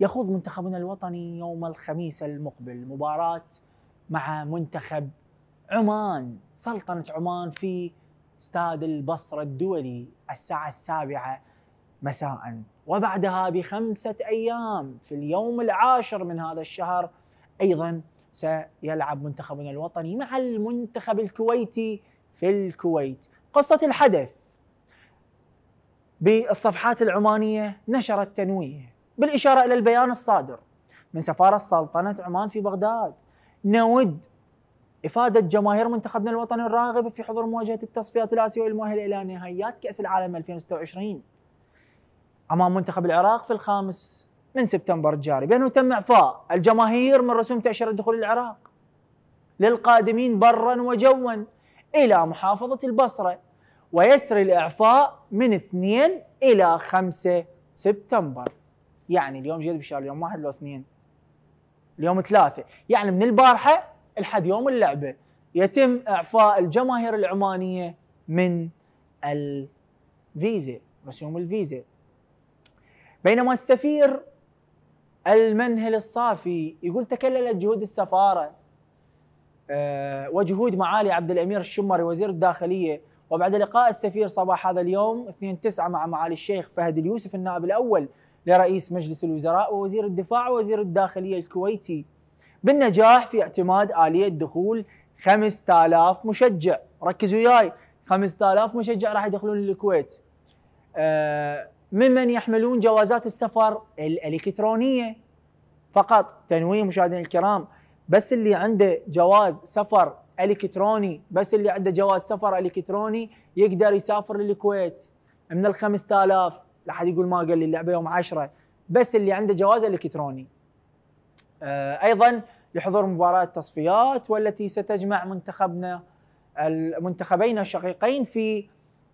يخوض منتخبنا الوطني يوم الخميس المقبل مباراة مع منتخب عمان سلطنة عمان في استاد البصرة الدولي الساعة السابعة مساء وبعدها بخمسة أيام في اليوم العاشر من هذا الشهر أيضا سيلعب منتخبنا الوطني مع المنتخب الكويتي في الكويت قصة الحدث بالصفحات العمانية نشرت تنويه بالإشارة إلى البيان الصادر من سفارة سلطنة عمان في بغداد نود إفادة جماهير منتخبنا الوطني الراغبة في حضور مواجهة التصفيات الآسيوية المؤهلة إلى نهائيات كأس العالم 2026 أمام منتخب العراق في الخامس من سبتمبر الجاري بأنه تم إعفاء الجماهير من رسوم تأشيرة دخول العراق للقادمين برا وجوا إلى محافظة البصرة ويسري الإعفاء من 2 إلى 5 سبتمبر يعني اليوم جد بشار اليوم واحد لو اثنين اليوم ثلاثه يعني من البارحه لحد يوم اللعبه يتم اعفاء الجماهير العمانيه من الفيزا رسوم الفيزا بينما السفير المنهل الصافي يقول تكللت جهود السفاره آه، وجهود معالي عبد الامير الشمري وزير الداخليه وبعد لقاء السفير صباح هذا اليوم 2 9 مع معالي الشيخ فهد اليوسف النائب الاول لرئيس مجلس الوزراء ووزير الدفاع ووزير الداخلية الكويتي بالنجاح في اعتماد آلية دخول 5000 مشجع ركزوا وياي 5000 مشجع راح يدخلون للكويت آه، ممن يحملون جوازات السفر الإلكترونية فقط تنويه مشاهدينا الكرام بس اللي عنده جواز سفر الكتروني بس اللي عنده جواز سفر الكتروني يقدر يسافر للكويت من ال 5000 لا حد يقول ما قال لي اللعبه يوم 10 بس اللي عنده جواز الكتروني آه، ايضا لحضور مباراه تصفيات والتي ستجمع منتخبنا المنتخبين الشقيقين في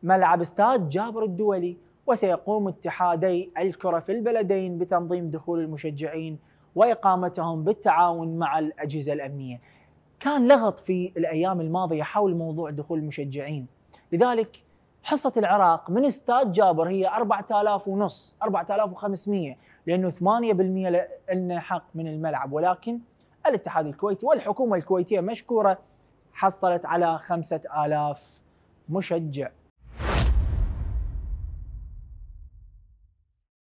ملعب استاد جابر الدولي وسيقوم اتحادي الكره في البلدين بتنظيم دخول المشجعين واقامتهم بالتعاون مع الاجهزه الامنيه. كان لغط في الايام الماضيه حول موضوع دخول المشجعين، لذلك حصة العراق من استاد جابر هي 4000 ونص 4500 لأنه 8% لنا حق من الملعب ولكن الاتحاد الكويتي والحكومة الكويتية مشكورة حصلت على 5000 مشجع